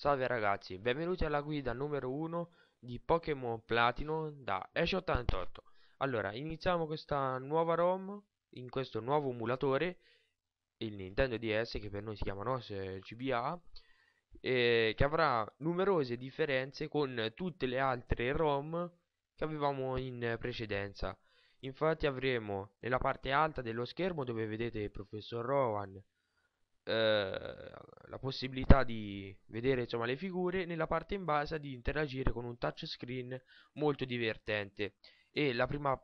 Salve ragazzi, benvenuti alla guida numero 1 di Pokémon Platino da Ash88 Allora, iniziamo questa nuova ROM in questo nuovo emulatore il Nintendo DS che per noi si chiama NOS GBA eh, che avrà numerose differenze con tutte le altre ROM che avevamo in precedenza infatti avremo nella parte alta dello schermo dove vedete il professor Rowan eh, la possibilità di vedere insomma, le figure nella parte in base di interagire con un touchscreen molto divertente e la prima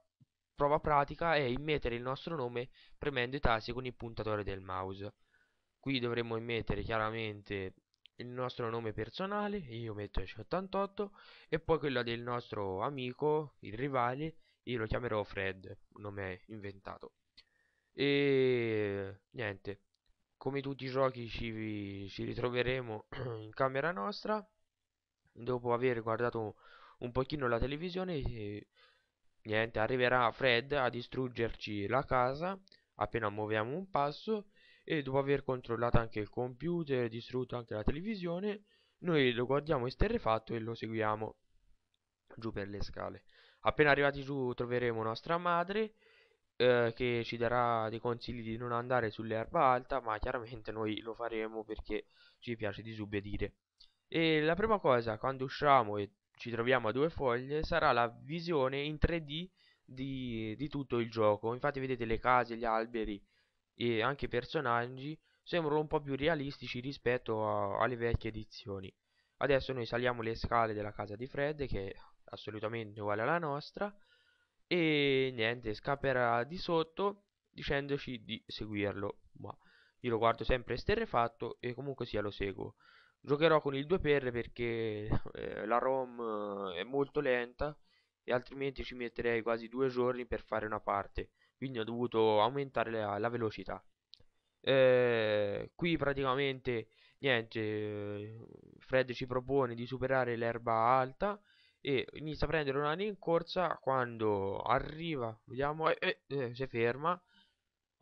prova pratica è immettere il nostro nome premendo i tasti con il puntatore del mouse qui dovremmo immettere chiaramente il nostro nome personale io metto 88 e poi quello del nostro amico il rivale io lo chiamerò Fred un nome inventato e niente come tutti i giochi ci, ci ritroveremo in camera nostra dopo aver guardato un pochino la televisione niente arriverà Fred a distruggerci la casa appena muoviamo un passo e dopo aver controllato anche il computer e distrutto anche la televisione noi lo guardiamo esterrefatto e lo seguiamo giù per le scale appena arrivati giù troveremo nostra madre eh, che ci darà dei consigli di non andare sull'erba alta, ma chiaramente noi lo faremo perché ci piace disubbedire. E la prima cosa, quando usciamo e ci troviamo a due foglie, sarà la visione in 3D di, di tutto il gioco. Infatti vedete le case, gli alberi e anche i personaggi sembrano un po' più realistici rispetto a, alle vecchie edizioni. Adesso noi saliamo le scale della casa di Fred, che è assolutamente uguale alla nostra, e niente scapperà di sotto dicendoci di seguirlo ma io lo guardo sempre esterrefatto e comunque sia lo seguo giocherò con il 2x perché eh, la ROM eh, è molto lenta e altrimenti ci metterei quasi due giorni per fare una parte quindi ho dovuto aumentare la, la velocità eh, qui praticamente niente eh, Fred ci propone di superare l'erba alta e inizia a prendere un anno in corsa quando arriva, vediamo, eh, eh, eh, si ferma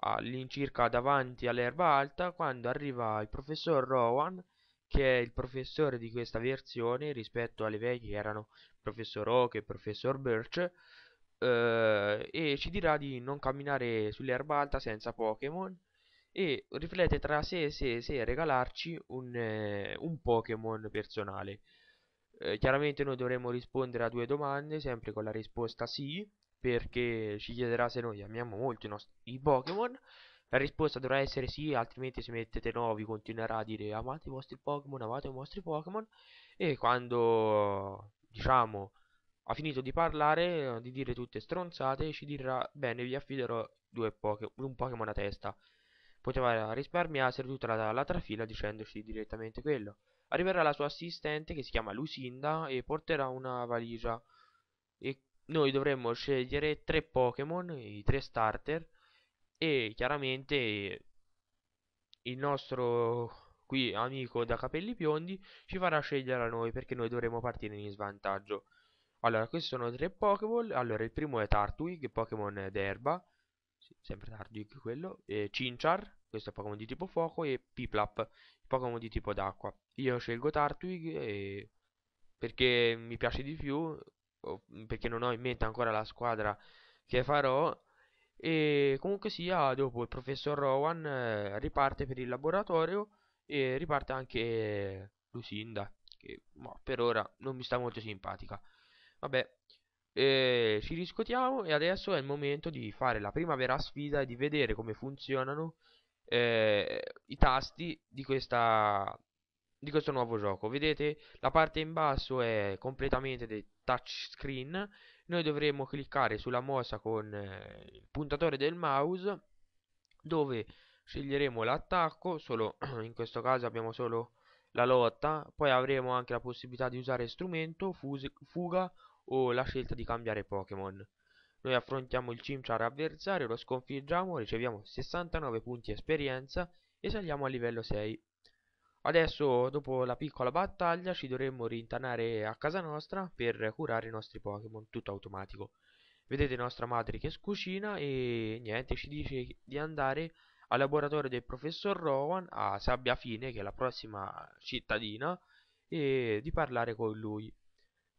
all'incirca davanti all'erba alta quando arriva il professor Rowan che è il professore di questa versione rispetto alle vecchie che erano professor Oak e professor Birch eh, e ci dirà di non camminare sull'erba alta senza Pokémon e riflette tra sé e sé se regalarci un, eh, un Pokémon personale eh, chiaramente noi dovremo rispondere a due domande, sempre con la risposta sì, perché ci chiederà se noi amiamo molto i, nostri, i Pokémon. La risposta dovrà essere sì, altrimenti se mettete no vi continuerà a dire amate i vostri Pokémon, amate i vostri Pokémon. E quando, diciamo, ha finito di parlare, eh, di dire tutte stronzate, ci dirà bene vi affiderò poke un Pokémon a testa. Poteva risparmiarsi tutta la, la trafila dicendoci direttamente quello. Arriverà la sua assistente che si chiama Lucinda e porterà una valigia. E noi dovremmo scegliere tre Pokémon, i tre starter. E chiaramente il nostro qui amico da capelli biondi ci farà scegliere a noi perché noi dovremo partire in svantaggio. Allora, questi sono tre Pokémon. Allora, il primo è Tartwig, Pokémon d'erba. Sì, sempre Tartwig quello. E Cinchar, questo è Pokémon di tipo fuoco, e Piplap, Pokémon di tipo d'acqua. Io scelgo Tartwig e... perché mi piace di più, perché non ho in mente ancora la squadra che farò. E comunque sia, dopo il professor Rowan eh, riparte per il laboratorio e riparte anche Lucinda, che boh, per ora non mi sta molto simpatica. Vabbè, eh, ci riscuotiamo e adesso è il momento di fare la prima vera sfida e di vedere come funzionano eh, i tasti di, questa, di questo nuovo gioco. Vedete la parte in basso è completamente del touchscreen. Noi dovremo cliccare sulla mossa con eh, il puntatore del mouse dove sceglieremo l'attacco, solo in questo caso abbiamo solo la lotta, poi avremo anche la possibilità di usare strumento, fuga o la scelta di cambiare Pokémon. Noi affrontiamo il cimciare avversario, lo sconfiggiamo, riceviamo 69 punti esperienza e saliamo a livello 6. Adesso, dopo la piccola battaglia, ci dovremmo rintanare a casa nostra per curare i nostri Pokémon, tutto automatico. Vedete nostra madre che scucina e niente, ci dice di andare al laboratorio del professor Rowan a Sabbiafine, che è la prossima cittadina, e di parlare con lui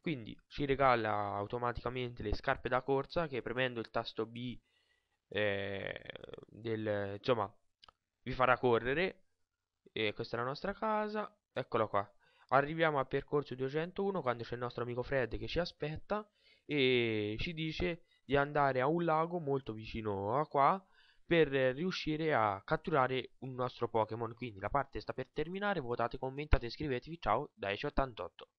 quindi ci regala automaticamente le scarpe da corsa che premendo il tasto B eh, del, insomma vi farà correre e questa è la nostra casa eccola qua arriviamo al percorso 201 quando c'è il nostro amico Fred che ci aspetta e ci dice di andare a un lago molto vicino a qua per riuscire a catturare un nostro Pokémon quindi la parte sta per terminare votate commentate iscrivetevi ciao da 88